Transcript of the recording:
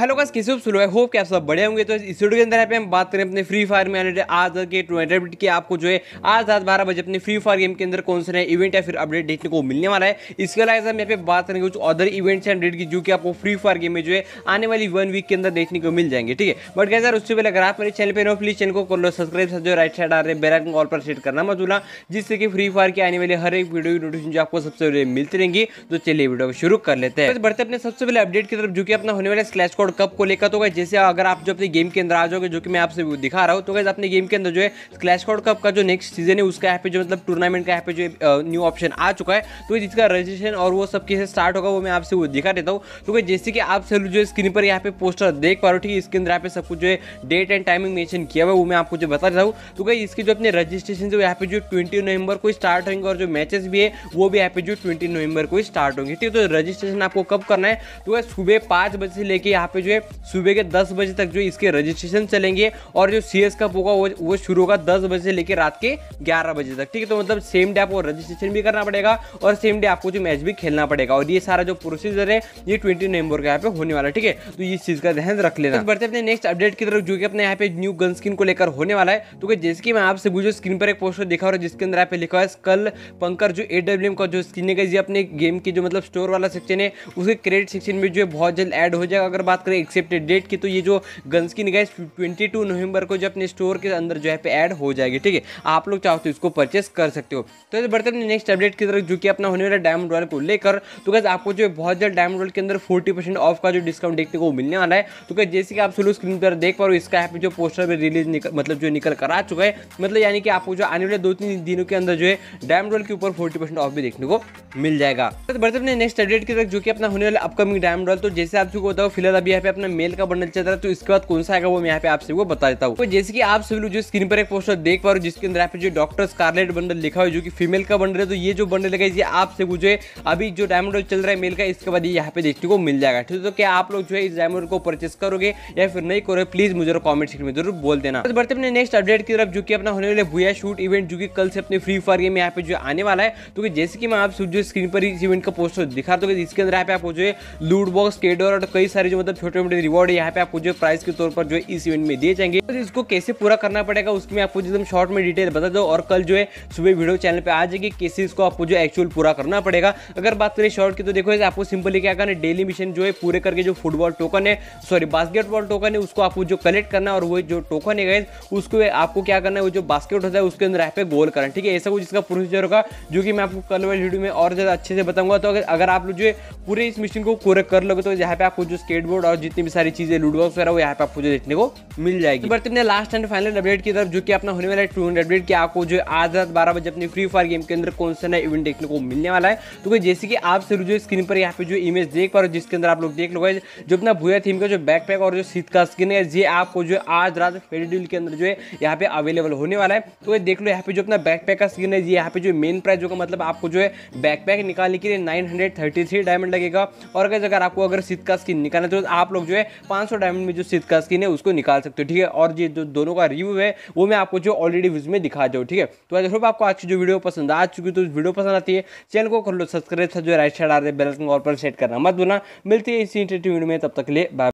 hello guys किसी सुलो है hope कि आप सब बड़े होंगे तो इस वीडियो के अंदर यहाँ पे हम बात करें अपने फ्री फायर में आने आज के ट्वेंटी के आपको जो है आज रात बारह बजे अपने फ्री फायर गेम के अंदर कौन सा इवेंट या फिर अपडेट देखने को मिलने वाला है इसके अलावा हम यहाँ पे बात करेंगे कुछ अदर इवेंट्स एंड डेट की जो कि आपको फ्री फायर गेम में जो है आने वाली वन वीक के अंदर देखने को मिल जाएंगे ठीक है बट क्या सर उससे पहले अगर आप मेरे चैनल पर हो प्लीज चैनल को कर लो सब्सक्राइब जो राइट साइड आ रहे हैं बेलाइकन कॉल पर सेट करना मत भूलना जिससे कि फ्री फायर की आने वाले हर एक वीडियो की नोटिफिकेशन जो आपको सबसे पहले मिलती रहेंगी तो चलिए वीडियो को शुरू कर लेते हैं तो बढ़ते अपने सबसे पहले अपडेट की तरफ जो कि अपना होने वाले स्लैश कोड और कप को लेकर तो गए जैसे अगर आप जो अपने गेम के अंदर आ जाओगे जो कि मैं आपसे दिखा रहा हूँ तो गैस अपने गेम के अंदर जो है क्लैश कॉड कप का जो नेक्स्ट सीजन है उसका यहाँ पे जो मतलब टूर्नामेंट का यहाँ पे जो न्यू ऑप्शन आ चुका है तो जिसका रजिस्ट्रेशन और वो सब कैसे स्टार्ट होगा वो मैं आपसे वो दिखा देता हूँ तो जैसे कि आप सब जो स्क्रीन पर यहाँ पे पोस्टर देख पा रहे हो ठीक है इसके अंदर यहाँ पे सब कुछ जो है डेट एंड टाइमिंग मैंशन किया हुआ वो मैं आपको जो बता देता हूँ तो गई इसके जो अपने रजिस्ट्रेशन जो यहाँ पे जो ट्वेंटी नवंबर को स्टार्ट होंगे और जो मैचेस भी है वो भी यहाँ पे जो ट्वेंटी नवंबर को स्टार्ट होंगे ठीक है तो रजिस्ट्रेशन आपको कब करना है तो सुबह पाँच बजे से लेके यहाँ पे पे जो है सुबह के दस बजे तक जो इसके रजिस्ट्रेशन चलेंगे और जो सी एस कप होगा वो वो शुरू होगा दस बजे से लेकर रात के ग्यारह बजे तक ठीक है तो मतलब सेम डे आपको रजिस्ट्रेशन भी करना पड़ेगा और सेम डे आपको जो मैच भी खेलना पड़ेगा और ये सारा जो प्रोसीजर है ये ट्वेंटी नवंबर का यहाँ पे होने वाला है ठीक है तो इस चीज़ का ध्यान रख लेना बढ़ते अपने नेक्स्ट अपडेट की तरफ जो कि अपने यहाँ पे न्यू गन स्किन को लेकर होने वाला है तो जैसे कि मैं आपसे मुझे स्क्रीन पर एक पोस्टर देखा और जिसके अंदर यहाँ पे लिखा है कल पंकर जो एडब्ल्यू का जो स्क्रीन है अपने गेम की जो मतलब स्टोर वाला सेक्शन है उसके क्रेडिट सेक्शन में जो है बहुत जल्द ऐड हो जाएगा अगर बात ठाकरे एक्सेप्टेड डेट की तो ये जो गन स्किन गैस ट्वेंटी टू नवंबर को जो अपने स्टोर के अंदर जो है पे ऐड हो जाएगी ठीक है आप लोग चाहो तो इसको परचेस कर सकते हो तो बढ़ते अपने नेक्स्ट अपडेट की तरफ जो कि अपना होने वाला डायमंड रॉयल को लेकर तो गैस आपको जो बहुत जल्द डायमंड रॉयल के अंदर फोर्टी ऑफ का जो डिस्काउंट देखने को मिलने वाला है तो गैस जैसे कि आप सोलो स्क्रीन पर देख पा रहे हो इसका यहाँ पे जो पोस्टर पर रिलीज मतलब जो निकल कर आ चुका है मतलब यानी कि आपको जो आने वाले दो तीन दिनों के अंदर जो है डायमंड रॉयल के ऊपर फोर्टी ऑफ भी देखने को मिल जाएगा तो बढ़ते अपने नेक्स्ट अपडेट की तरफ जो कि अपना होने वाला अपकमिंग डायमंड रॉयल तो जैसे आप सबको बताओ फिलहाल अभी यहाँ पे अपना मेल का बंडल चल रहा है तो इसके बाद कौन सा आएगा वो मैं यहाँ पे आपसे वो बता देता हूँ तो जैसे कि आप सभी लोग जो स्क्रीन पर एक पोस्टर देख पा रहे हो जिसके अंदर यहाँ पे जो डॉक्टर स्कारलेट बंडल लिखा हुआ जो कि फीमेल का बंडल है तो ये जो बंडल है ये आपसे सबको जो है अभी जो डायमंड चल रहा है मेल का इसके बाद ये यहाँ पे देखने को मिल जाएगा ठीक है तो क्या आप लोग जो है इस डायमंड को परचेस करोगे या फिर नहीं करोगे प्लीज मुझे कॉमेंट सेक्शन में जरूर बोल देना तो बढ़ते अपने नेक्स्ट अपडेट की तरफ जो कि अपना होने वाले भूया शूट इवेंट जो कि कल से अपने फ्री फायर गेम यहाँ पे जो आने वाला है तो जैसे कि मैं आप जो स्क्रीन पर इस इवेंट का पोस्टर दिखा दो तो इसके अंदर यहाँ पे आपको जो है लूट बॉक्स केडोर और कई सारे जो मतलब छोटे मोटे रिवॉर्ड यहाँ पे आपको जो प्राइस के तौर पर जो इस इवेंट में दिए जाएंगे तो इसको कैसे पूरा करना पड़ेगा उसमें आपको एकदम शॉर्ट में डिटेल बता दो और कल जो है सुबह वीडियो चैनल पर आ जाएगी कैसे इसको आपको जो एक्चुअल पूरा करना पड़ेगा अगर बात करें शॉर्ट की तो देखो आपको सिंपली क्या करना है डेली मिशन जो है पूरे करके जो फुटबॉल टोकन है सॉरी बास्केटबॉल टोकन है उसको आपको जो कलेक्ट करना और वो जो टोकन है गैस उसको आपको क्या करना है वो जो बास्केट होता है उसके अंदर यहाँ पे गोल करना ठीक है ऐसा कुछ इसका प्रोसीजर होगा जो कि मैं आपको कल वाली वीडियो में और ज़्यादा अच्छे से बताऊंगा तो अगर आप लोग जो है पूरे इस मिशन को पूरे कर लोगे तो यहाँ पे आपको जो स्केटबोर्ड और जितनी भी सारी चीज़ें लूट बॉक्स वगैरह वो यहाँ पे आपको जो देखने को मिल जाएगी बट तुमने लास्ट एंड फाइनल अपडेट की तरफ जो कि अपना होने वाला है टू हंड्रेड अपडेट की आपको जो आज रात बारह बजे अपने फ्री फायर गेम के अंदर कौन सा नया इवेंट देखने को मिलने वाला है तो जैसे कि आप सिर्फ जो स्क्रीन पर यहाँ पे जो इमेज देख पा रहे हो जिसके अंदर आप लोग देख लो जो अपना भूया थीम का जो बैकपैक और जो सीट का स्किन है ये आपको जो आज रात फेडील के अंदर जो है यहाँ पे अवेलेबल होने वाला है तो देख लो यहाँ पे जो अपना बैकपैक का स्किन है ये यहाँ पे जो मेन प्राइस होगा मतलब आपको जो है बैकपैक निकालने के लिए नाइन डायमंड लगेगा और अगर अगर आपको अगर सीट का स्किन निकालना तो आप आप लोग जो है सौ डायमंड में जो का स्किन है उसको निकाल सकते हो ठीक है और ये जो दोनों का रिव्यू है वो मैं आपको जो ऑलरेडी व्यूज में दिखा जाऊँ ठीक है तो आई होप आपको आज की जो वीडियो पसंद आ चुकी तो वीडियो पसंद आती है चैनल को कर लो सब्सक्राइब जो राइट साइड आ रहे बेल और पर सेट करना मत बोला मिलती है इसी इंटरेटिव में तब तक ले बाय